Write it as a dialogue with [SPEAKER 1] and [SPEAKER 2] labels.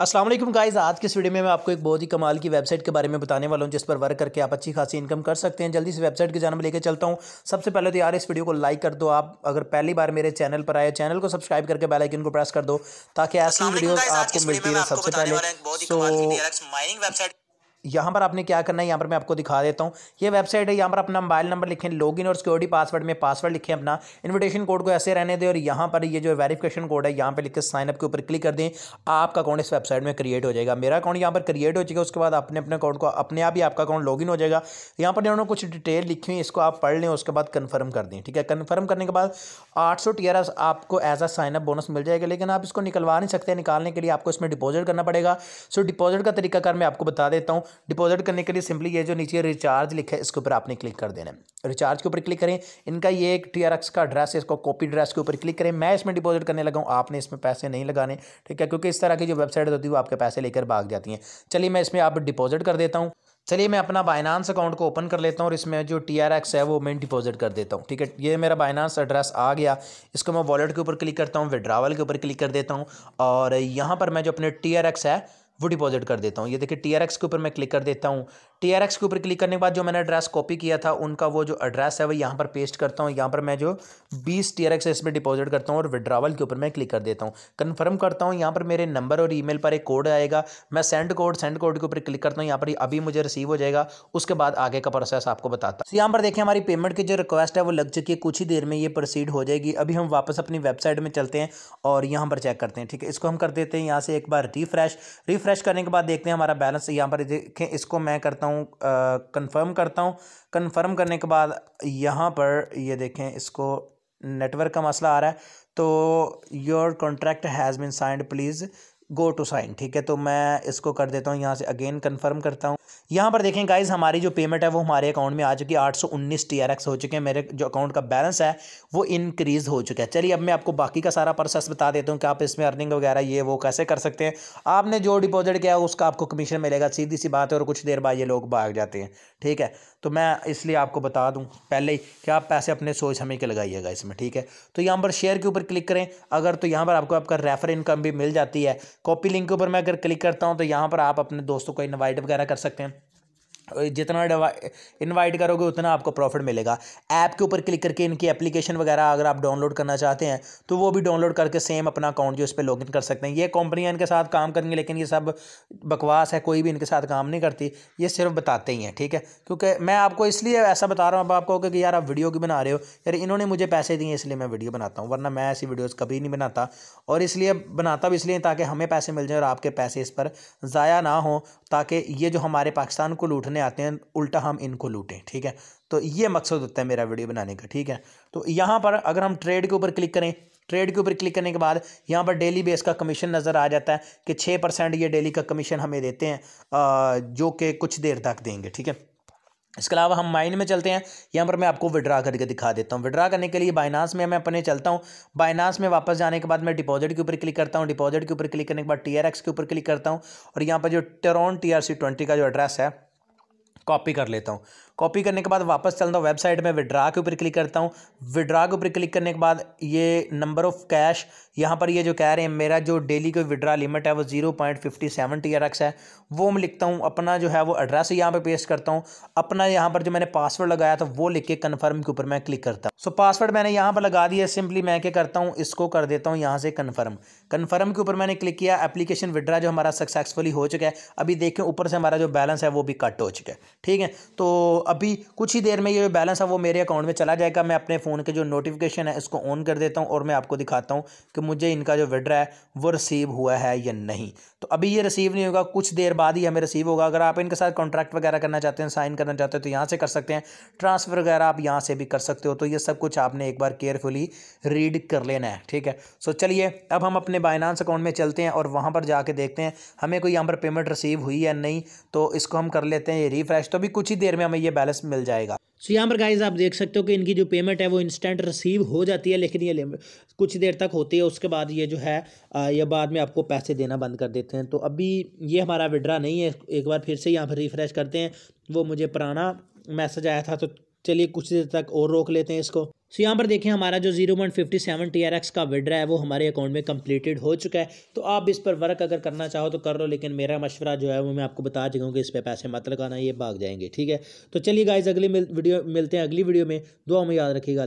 [SPEAKER 1] Aslam guys आज के इस वीडियो में मैं आपको एक बहुत ही कमाल की वेबसाइट के बारे में बताने वाला हूँ जिस पर वर्क करके आप अच्छी खासी इनकम कर सकते हैं जल्दी इस वेबसाइट के जानवर लेकर चलता हूँ सबसे पहले तो यार इस वीडियो को लाइक कर दो आप अगर पहली बार मेरे चैनल पर आए चैनल को सब्सक्राइब करके बेल आइकन को प्रेस कर दो ताकि ऐसी वीडियो आपको मिलती है सबसे पहले माइनिंग वेबसाइट यहाँ पर आपने क्या करना है यहाँ पर मैं आपको दिखा देता हूँ ये वेबसाइट है यहाँ पर अपना मोबाइल नंबर लिखें लॉगिन और सिक्योरिटी पासवर्ड में पासवर्ड लिखें अपना इनविटेशन कोड को ऐसे रहने दें और यहाँ पर ये जो वेरिफिकेशन कोड है यहाँ पर लिख के साइनअप के ऊपर क्लिक कर दें आपका अकाउंट इस वेबसाइट में क्रिएट हो जाएगा मेरा अकाउंट यहाँ पर क्रिएट हो जाएगा उसके बाद अपने अपने अकाउंट को अपने आप ही आपका अकाउंट लॉगिन हो जाएगा यहाँ पर उन्होंने कुछ डिटेल लिखी हुई इसको आप पढ़ लें उसके बाद कन्फर्म कर दें ठीक है कन्फर्म करने के बाद आठ सौ आपको एज अ साइनअप बोनस मिल जाएगा लेकिन आप इसको निकलवा नहीं सकते निकालने के लिए आपको इसमें डिपॉजिट करना पड़ेगा सो डिपॉजिट का तरीका कर मैं आपको बता देता हूँ डिपॉजिट करने के लिए सिंपली ये जो नीचे रिचार्ज लिखा है इसके ऊपर आपने क्लिक कर देना है रिचार्ज के ऊपर क्लिक करें इनका ये एक टी का एड्रेस है इसको कॉपी ड्रेस के ऊपर क्लिक करें मैं इसमें डिपॉजिट करने लगाऊँ आपने इसमें पैसे नहीं लगाने ठीक है क्योंकि इस तरह की जो वेबसाइट होती है वो आपके पैसे लेकर भाग जाती हैं चलिए मैं इसमें आप डिपॉजिट कर देता हूँ चलिए मैं अपना बाइनांस अकाउंट को ओपन कर लेता हूँ और इसमें जो टी आर एक्स है वो मैं डिपॉजिट कर देता हूँ ठीक है ये मेरा बाइनांस एड्रेस आ गया इसको मैं वॉलेट के ऊपर क्लिक करता हूँ विड्रावल के ऊपर क्लिक कर देता हूँ और यहाँ पर मैं जो अपने टी आर एक्स है वो डिपॉजिट कर देता हूँ ये देखिए टी के ऊपर मैं क्लिक कर देता हूँ टी आर एक्स के ऊपर क्लिक करने के बाद जो मैंने एड्रेस कॉपी किया था उनका वो जो एड्रेस है वो यहाँ पर पेस्ट करता हूँ यहाँ पर मैं जो बीस टी आर एक्स इसमें डिपॉजिट करता हूँ और विड्रावल के ऊपर मैं क्लिक कर देता हूँ कन्फर्म करता हूँ यहाँ पर मेरे नंबर और ईमेल पर एक कोड आएगा मैं सेंड कोड सेंड कोड के ऊपर क्लिक करता हूँ यहाँ पर अभी मुझे रिसीव हो जाएगा उसके बाद आगे का प्रोसेस आपको बताता हूँ यहाँ पर देखें हमारी पेमेंट की जो रिक्वेस्ट है वो लग चुकी है कुछ ही देर में ये प्रोसीड हो जाएगी अभी हम वापस अपनी वेबसाइट में चलते हैं और यहाँ पर चेक करते हैं ठीक है इसको हम कर देते हैं यहाँ से एक बार रिफ्रेश रिफ्रेश करने के बाद देखते हैं हमारा बैलेंस यहाँ पर देखें इसको मैं करता हूँ हूँ कंफर्म करता हूँ कंफर्म करने के बाद यहाँ पर ये देखें इसको नेटवर्क का मसला आ रहा है तो your contract has been signed please go to sign ठीक है तो मैं इसको कर देता हूँ यहाँ से अगेन कंफर्म करता हूँ यहाँ पर देखें गाइज हमारी जो पेमेंट है वो हमारे अकाउंट में आ चुकी है आठ सौ उन्नीस टी आर एक्स हो चुके हैं मेरे जो अकाउंट का बैलेंस है वो इंक्रीज़ हो चुका है चलिए अब मैं आपको बाकी का सारा प्रोसेस बता देता हूँ कि आप इसमें अर्निंग वगैरह ये वो कैसे कर सकते हैं आपने जो डिपॉजिट किया उसका आपको कमीशन मिलेगा सीधी सी बात है और कुछ देर बाद ये लोग भाग जाते हैं ठीक है तो मैं इसलिए आपको बता दूँ पहले ही कि आप पैसे अपने सोच हमें के लगाइएगा इसमें ठीक है तो यहाँ पर शेयर के ऊपर क्लिक करें अगर तो यहाँ पर आपको आपका रेफर इनकम भी मिल जाती है कॉपी लिंक के ऊपर मैं अगर क्लिक करता हूँ तो यहाँ पर आप अपने दोस्तों को इन्वाइट वगैरह कर सकते हैं जितना इनवाइट करोगे उतना आपको प्रॉफिट मिलेगा ऐप के ऊपर क्लिक करके इनकी एप्लीकेशन वगैरह अगर आप डाउनलोड करना चाहते हैं तो वो भी डाउनलोड करके सेम अपना अकाउंट जो इस पर लॉगिन कर सकते हैं ये कंपनियां इनके साथ काम करेंगी लेकिन ये सब बकवास है कोई भी इनके साथ काम नहीं करती ये सिर्फ बताते ही हैं ठीक है क्योंकि मैं आपको इसलिए ऐसा बता रहा हूँ अब आपको कि यार आप वीडियो की बना रहे हो यार इन्होंने मुझे पैसे दिए इसलिए मैं वीडियो बनाता हूँ वरना मैं ऐसी वीडियोज़ कभी नहीं बनाता और इसलिए बनाता भी इसलिए ताकि हमें पैसे मिल जाए और आपके पैसे इस पर ज़ाया ना हो ताकि ये जो हमारे पाकिस्तान को लूटने करने आते हैं उल्टा हम इनको लूटें ठीक है तो ये मकसद होता है मेरा वीडियो बनाने का ठीक है तो यहाँ पर अगर हम ट्रेड के ऊपर क्लिक करें ट्रेड के ऊपर क्लिक करने के बाद यहाँ पर डेली बेस का कमीशन नज़र आ जाता है कि छः परसेंट ये डेली का कमीशन हमें देते हैं जो कि कुछ देर तक देंगे ठीक है इसके अलावा हम माइन में चलते हैं यहाँ पर मैं आपको विड्रा करके दिखा देता हूँ विड्रा करने के लिए बाइनास में मैं अपने चलता हूँ बाइनास में वापस जाने के बाद मैं डिपॉजिट के ऊपर क्लिक करता हूँ डिपॉजिट के ऊपर क्लिक करने के बाद टी के ऊपर क्लिक करता हूँ और यहाँ पर जो टेरोन टी का जो एड्रेस है कॉपी कर लेता हूँ कॉपी करने के बाद वापस चलता हूँ वेबसाइट में विड्रा के ऊपर क्लिक करता हूँ विड्रा के ऊपर क्लिक करने के बाद ये नंबर ऑफ कैश यहाँ पर ये जो कह रहे हैं मेरा जो डेली का विड्रा लिमिट है वो zero point fifty seven T R X है वो मैं लिखता हूँ अपना जो है वो एड्रेस यहाँ पर पे पेस्ट करता हूँ अपना यहाँ पर जो मैंने पासवर्ड लगाया था वो लिख के कन्फर्म के ऊपर मैं क्लिक करता हूँ सो पासवर्ड मैंने यहाँ पर लगा दिया सिंपली मैं क्या करता हूँ इसको कर देता हूँ यहाँ से कन्फर्म कन्फर्म के ऊपर मैंने क्लिक किया एप्लीकेशन विड्रा जो हमारा सक्सेसफुली हो चुका है अभी देखें ऊपर से हमारा जो बैलेंस है वो भी कट हो चुका है ठीक है तो अभी कुछ ही देर में ये जो बैलेंस है वो मेरे अकाउंट में चला जाएगा मैं अपने फ़ोन के जो नोटिफिकेशन है इसको ऑन कर देता हूँ और मैं आपको दिखाता हूँ कि मुझे इनका जो विड्रा है वो रिसीव हुआ है या नहीं तो अभी ये रिसीव नहीं होगा कुछ देर बाद ही हमें रिसीव होगा अगर आप इनके साथ कॉन्ट्रैक्ट वगैरह करना चाहते हैं साइन करना चाहते हैं तो यहाँ से कर सकते हैं ट्रांसफ़र वगैरह आप यहाँ से भी कर सकते हो तो ये सब कुछ आपने एक बार केयरफुली रीड कर लेना है ठीक है सो चलिए अब हम अपने बाइनांस अकाउंट में चलते हैं और वहाँ पर जाके देखते हैं हमें कोई यहाँ पर पेमेंट रिसीव हुई या नहीं तो इसको हम कर लेते हैं ये रिफ्रेश तो अभी कुछ ही देर में हमें ये बैलेंस मिल जाएगा सो यहाँ पर गाइज आप देख सकते हो कि इनकी जो पेमेंट है वो इंस्टेंट रिसीव हो जाती है लेकिन ये कुछ देर तक होती है उसके बाद ये जो है ये बाद में आपको पैसे देना बंद कर देते हैं तो अभी ये हमारा विड्रा नहीं है एक बार फिर से यहाँ पर रिफ्रेश करते हैं वो मुझे पुराना मैसेज आया था तो चलिए कुछ देर तक और रोक लेते हैं इसको सो so, यहाँ पर देखें हमारा जो zero point fifty seven T R X का विड्रा है वो हमारे अकाउंट में कंप्लीटेड हो चुका है तो आप इस पर वर्क अगर करना चाहो तो कर लो लेकिन मेरा मशवरा जो है वो मैं आपको बता चुका हूँ कि इस पर पैसे मत लगाना ये भाग जाएंगे ठीक है तो चलिए गाइज अगली मिल, वीडियो मिलते हैं अगली वीडियो में दुआ में याद रखिएगा